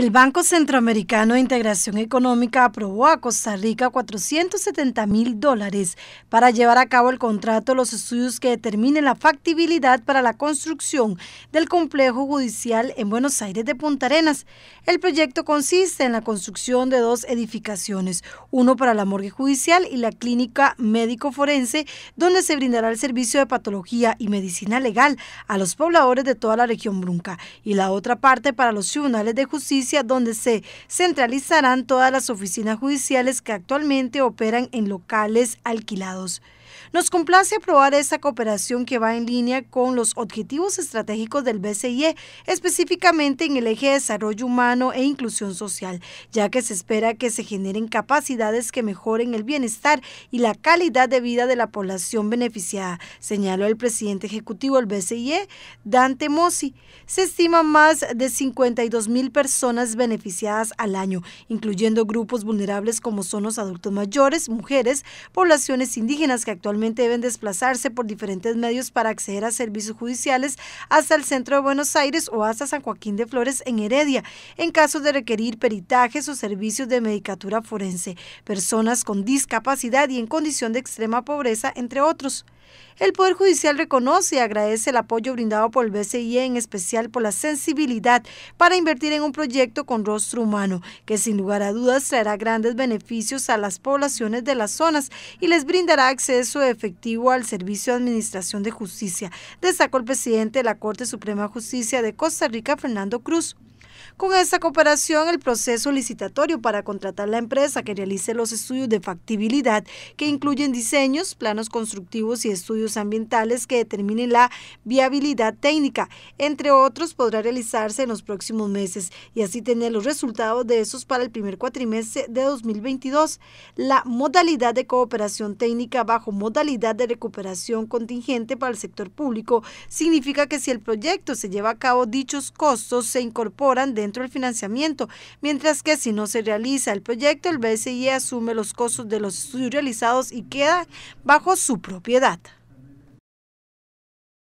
El Banco Centroamericano de Integración Económica aprobó a Costa Rica 470 mil dólares para llevar a cabo el contrato de los estudios que determinen la factibilidad para la construcción del complejo judicial en Buenos Aires de Punta Arenas. El proyecto consiste en la construcción de dos edificaciones, uno para la morgue judicial y la clínica médico-forense, donde se brindará el servicio de patología y medicina legal a los pobladores de toda la región brunca, y la otra parte para los tribunales de justicia donde se centralizarán todas las oficinas judiciales que actualmente operan en locales alquilados. Nos complace aprobar esta cooperación que va en línea con los objetivos estratégicos del BCIE, específicamente en el eje de desarrollo humano e inclusión social, ya que se espera que se generen capacidades que mejoren el bienestar y la calidad de vida de la población beneficiada, señaló el presidente ejecutivo del BCIE, Dante Mossi. Se estima más de 52 mil personas beneficiadas al año, incluyendo grupos vulnerables como son los adultos mayores, mujeres, poblaciones indígenas que actualmente deben desplazarse por diferentes medios para acceder a servicios judiciales hasta el centro de Buenos Aires o hasta San Joaquín de Flores en Heredia, en caso de requerir peritajes o servicios de medicatura forense, personas con discapacidad y en condición de extrema pobreza, entre otros. El Poder Judicial reconoce y agradece el apoyo brindado por el BCI, e, en especial por la sensibilidad para invertir en un proyecto con rostro humano, que sin lugar a dudas traerá grandes beneficios a las poblaciones de las zonas y les brindará acceso efectivo al Servicio de Administración de Justicia, destacó el presidente de la Corte Suprema de Justicia de Costa Rica, Fernando Cruz. Con esta cooperación, el proceso licitatorio para contratar la empresa que realice los estudios de factibilidad, que incluyen diseños, planos constructivos y estudios ambientales que determinen la viabilidad técnica, entre otros, podrá realizarse en los próximos meses y así tener los resultados de esos para el primer cuatrimestre de 2022. La modalidad de cooperación técnica bajo modalidad de recuperación contingente para el sector público significa que si el proyecto se lleva a cabo, dichos costos se incorporan dentro el financiamiento, mientras que si no se realiza el proyecto, el BCI asume los costos de los estudios realizados y queda bajo su propiedad.